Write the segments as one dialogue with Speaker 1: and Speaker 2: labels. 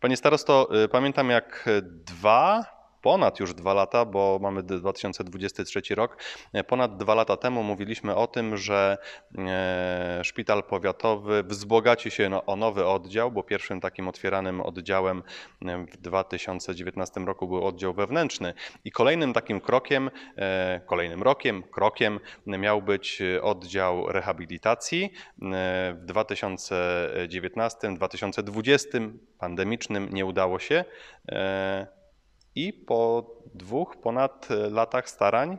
Speaker 1: Panie starosto, y, pamiętam jak dwa, ponad już dwa lata, bo mamy 2023 rok, e, ponad dwa lata temu mówiliśmy o tym, że e, szpital powiatowy wzbogaci się no, o nowy oddział, bo pierwszym takim otwieranym oddziałem e, w 2019 roku był oddział wewnętrzny i kolejnym takim krokiem, kolejnym rokiem, krokiem miał być oddział rehabilitacji w 2019, 2020 pandemicznym nie udało się. I po dwóch ponad latach starań,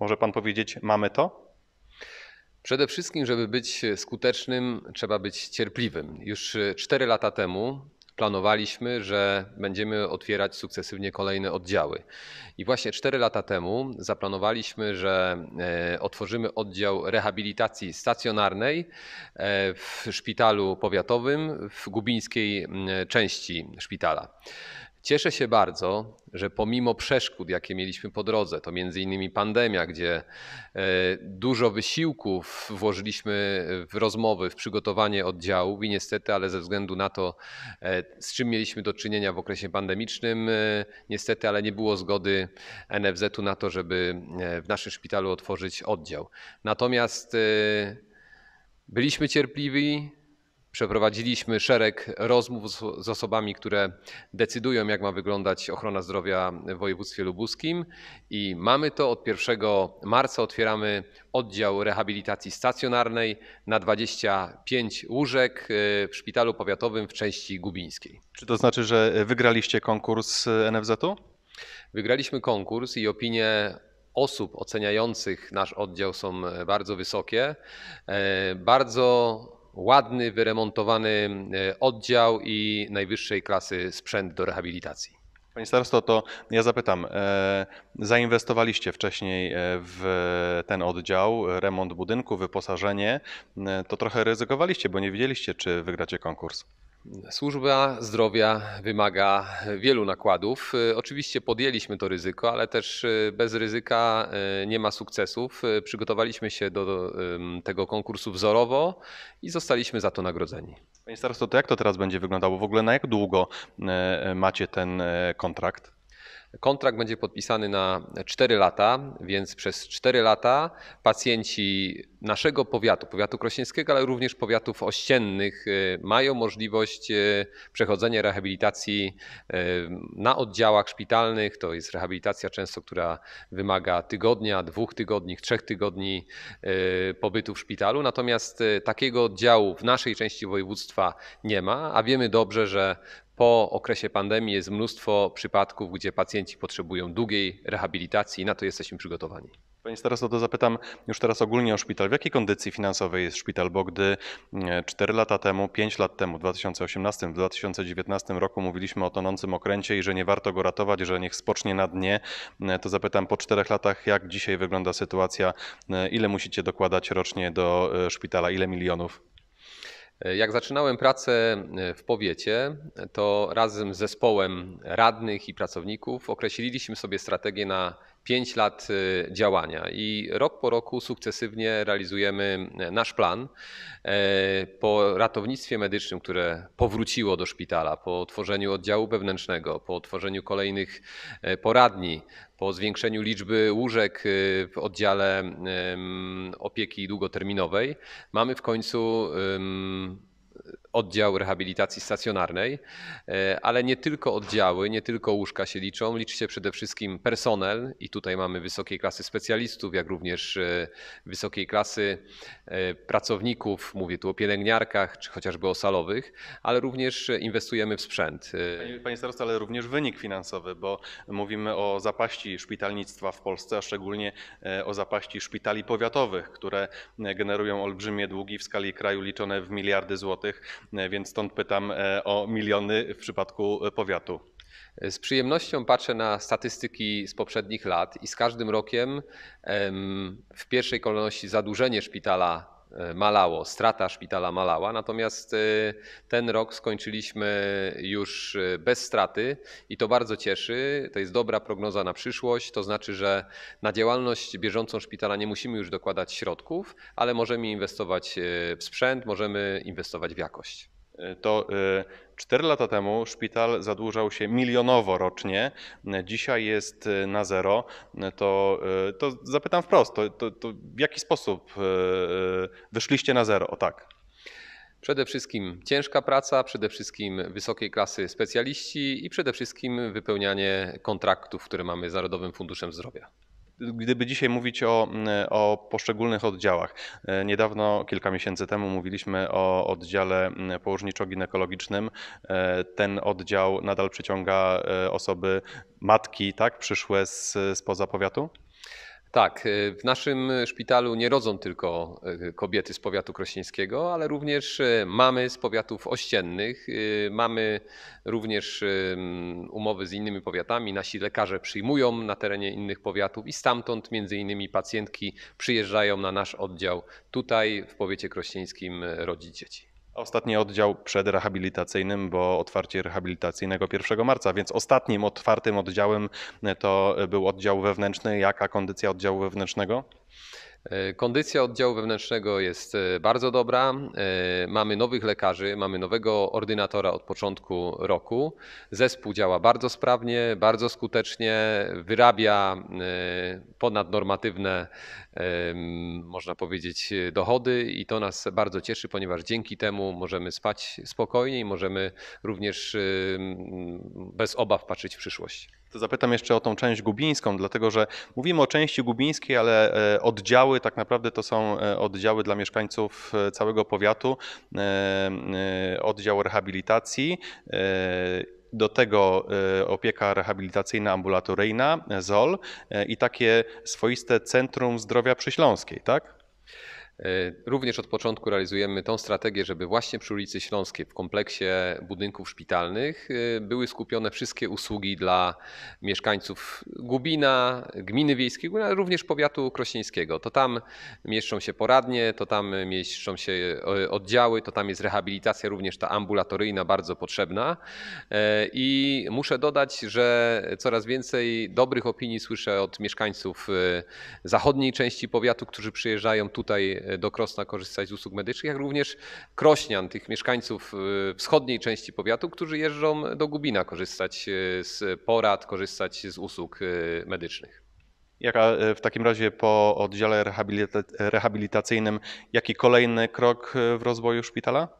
Speaker 2: może Pan powiedzieć, mamy to? Przede wszystkim, żeby być skutecznym, trzeba być cierpliwym. Już 4 lata temu planowaliśmy, że będziemy otwierać sukcesywnie kolejne oddziały. I właśnie 4 lata temu zaplanowaliśmy, że e, otworzymy oddział rehabilitacji stacjonarnej e, w szpitalu powiatowym w gubińskiej części szpitala. Cieszę się bardzo, że pomimo przeszkód, jakie mieliśmy po drodze, to między innymi pandemia, gdzie e, dużo wysiłków włożyliśmy w rozmowy, w przygotowanie oddziałów i niestety, ale ze względu na to, e, z czym mieliśmy do czynienia w okresie pandemicznym, e, niestety, ale nie było zgody NFZ-u na to, żeby w naszym szpitalu otworzyć oddział. Natomiast byliśmy cierpliwi, Przeprowadziliśmy szereg rozmów z osobami, które decydują, jak ma wyglądać ochrona zdrowia w województwie lubuskim i mamy to. Od 1 marca otwieramy oddział rehabilitacji stacjonarnej na 25 łóżek y, w szpitalu powiatowym w części gubińskiej.
Speaker 1: Czy to znaczy, że y, wygraliście konkurs y, NFZ-u?
Speaker 2: Wygraliśmy konkurs i opinie osób oceniających nasz oddział są bardzo wysokie. Bardzo ładny, wyremontowany e, oddział i najwyższej klasy sprzęt do rehabilitacji. Panie starosto, to
Speaker 1: ja zapytam, e, zainwestowaliście wcześniej e, w ten oddział, remont budynku, wyposażenie, to trochę
Speaker 2: ryzykowaliście, bo nie wiedzieliście, czy wygracie konkurs. Służba zdrowia wymaga wielu nakładów. Y, oczywiście podjęliśmy to ryzyko, ale też y, bez ryzyka y, nie ma sukcesów. Przygotowaliśmy się do tego konkursu wzorowo i zostaliśmy za to nagrodzeni.
Speaker 1: Panie Starostwo, to jak to teraz będzie wyglądało? W ogóle na jak długo
Speaker 2: macie ten kontrakt? Kontrakt będzie podpisany na 4 lata, więc przez 4 lata pacjenci naszego powiatu, powiatu krośnieńskiego, ale również powiatów ościennych y, mają możliwość y, przechodzenia rehabilitacji y, na oddziałach szpitalnych. To jest rehabilitacja często, która wymaga tygodnia, dwóch tygodni, trzech tygodni pobytu w szpitalu. Natomiast takiego oddziału w naszej części województwa nie ma, a wiemy dobrze, że po okresie pandemii jest mnóstwo przypadków, gdzie pacjenci potrzebują długiej rehabilitacji i na to jesteśmy przygotowani. Panie starosto, to zapytam już teraz ogólnie o szpital. W jakiej kondycji finansowej jest szpital? Bo
Speaker 1: gdy 4 e, lata temu, 5 lat temu, w 2018, w 2019 roku mówiliśmy o tonącym okręcie i że nie warto go ratować, że niech spocznie na dnie, e, to zapytam po 4 latach, jak dzisiaj wygląda sytuacja? E, ile musicie dokładać rocznie do szpitala? Ile milionów?
Speaker 2: Jak zaczynałem pracę w powiecie, to razem z zespołem radnych i pracowników określiliśmy sobie strategię na 5 lat y, działania i rok po roku sukcesywnie realizujemy e, nasz plan. E, po ratownictwie medycznym, które powróciło do szpitala, po tworzeniu oddziału wewnętrznego, po tworzeniu kolejnych e, poradni, po zwiększeniu liczby łóżek y, w oddziale opieki długoterminowej, mamy w końcu oddział rehabilitacji stacjonarnej, e, ale nie tylko oddziały, nie tylko łóżka się liczą, liczy się przede wszystkim personel i tutaj mamy wysokiej klasy specjalistów, jak również e, wysokiej klasy e, pracowników, mówię tu o pielęgniarkach czy chociażby o salowych, ale również inwestujemy w sprzęt. Panie, panie ale również wynik finansowy, bo mówimy o zapaści szpitalnictwa w Polsce, a
Speaker 1: szczególnie o zapaści szpitali powiatowych, które generują olbrzymie długi w skali
Speaker 2: kraju liczone w miliardy złotych. E, więc stąd pytam e, o miliony w przypadku e, powiatu. Z przyjemnością patrzę na statystyki z poprzednich lat i z każdym rokiem w pierwszej kolejności zadłużenie szpitala E, malało, strata szpitala malała, natomiast e, ten rok skończyliśmy już e, bez straty i to bardzo cieszy. To jest dobra prognoza na przyszłość, to znaczy, że na działalność bieżącą szpitala nie musimy już dokładać środków, ale możemy inwestować w sprzęt, możemy inwestować w jakość to 4 y, lata temu szpital
Speaker 1: zadłużał się milionowo rocznie, dzisiaj jest y, na zero, to,
Speaker 2: y, to zapytam wprost, to, to, to w jaki sposób wyszliście na zero? O tak. Przede wszystkim ciężka praca, przede wszystkim wysokiej klasy specjaliści i przede wszystkim wypełnianie kontraktów, które mamy z Narodowym Funduszem Zdrowia
Speaker 1: gdyby dzisiaj mówić o, mm, o poszczególnych oddziałach. E, niedawno, kilka miesięcy temu mówiliśmy o oddziale mm, położniczo-ginekologicznym. E, ten oddział nadal
Speaker 2: przyciąga e, osoby, matki, tak, przyszłe z, spoza powiatu? Tak, y, w naszym szpitalu nie rodzą tylko y, kobiety z powiatu krośnieńskiego, ale również y, mamy z powiatów ościennych. Mamy również umowy z innymi powiatami. Nasi lekarze przyjmują na terenie innych powiatów i stamtąd między innymi pacjentki przyjeżdżają na nasz oddział tutaj w powiecie krośnieńskim rodzić dzieci.
Speaker 1: Ostatni oddział przed rehabilitacyjnym, bo otwarcie rehabilitacyjnego 1 marca, więc ostatnim otwartym oddziałem e, to był oddział wewnętrzny. Jaka kondycja
Speaker 2: oddziału wewnętrznego? E, kondycja oddziału wewnętrznego jest e, bardzo dobra. Mamy nowych lekarzy, mamy nowego ordynatora od początku roku. Zespół działa bardzo sprawnie, bardzo skutecznie, wyrabia ponadnormatywne można powiedzieć, dochody i to nas bardzo cieszy, ponieważ dzięki temu możemy spać spokojniej, możemy również bez obaw patrzeć w przyszłość. To zapytam jeszcze o tą część gubińską, dlatego że mówimy o części
Speaker 1: gubińskiej, ale e, oddziały tak naprawdę to są e, oddziały dla mieszkańców e, całego powiatu, oddział rehabilitacji do tego e, opieka rehabilitacyjna ambulatoryjna, e, ZOL e, i takie
Speaker 2: swoiste centrum zdrowia przyśląskiej, tak? E, również od początku realizujemy tą strategię, żeby właśnie przy ulicy Śląskiej w kompleksie budynków szpitalnych e, były skupione wszystkie usługi dla mieszkańców Gubina, gminy wiejskiej, no, ale również powiatu krośnieńskiego. To tam mieszczą się poradnie, to tam mieszczą się e, oddziały, to tam jest rehabilitacja również ta ambulatoryjna bardzo potrzebna. I muszę dodać, że coraz więcej dobrych opinii słyszę od mieszkańców zachodniej części powiatu, którzy przyjeżdżają tutaj do Krosna korzystać z usług medycznych, jak również Krośnian, tych mieszkańców y, wschodniej części powiatu, którzy jeżdżą do Gubina korzystać y, z porad, korzystać z usług y, medycznych. Jaka
Speaker 1: w takim razie po oddziale rehabilita rehabilitacyjnym, jaki kolejny krok w
Speaker 2: rozwoju szpitala?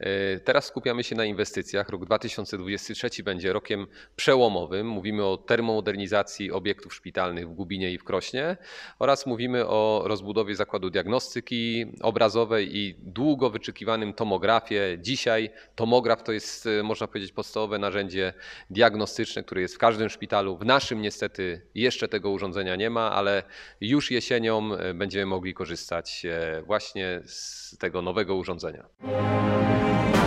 Speaker 2: Yy, teraz skupiamy się na inwestycjach. Rok 2023 będzie rokiem przełomowym. Mówimy o termomodernizacji obiektów szpitalnych w Gubinie i w Krośnie oraz mówimy o rozbudowie zakładu diagnostyki obrazowej i długo wyczekiwanym tomografie. Dzisiaj tomograf to jest, y, można powiedzieć, podstawowe narzędzie diagnostyczne, które jest w każdym szpitalu. W naszym niestety jeszcze tego urządzenia nie ma, ale już jesienią y, będziemy mogli korzystać y, właśnie z tego nowego urządzenia. you.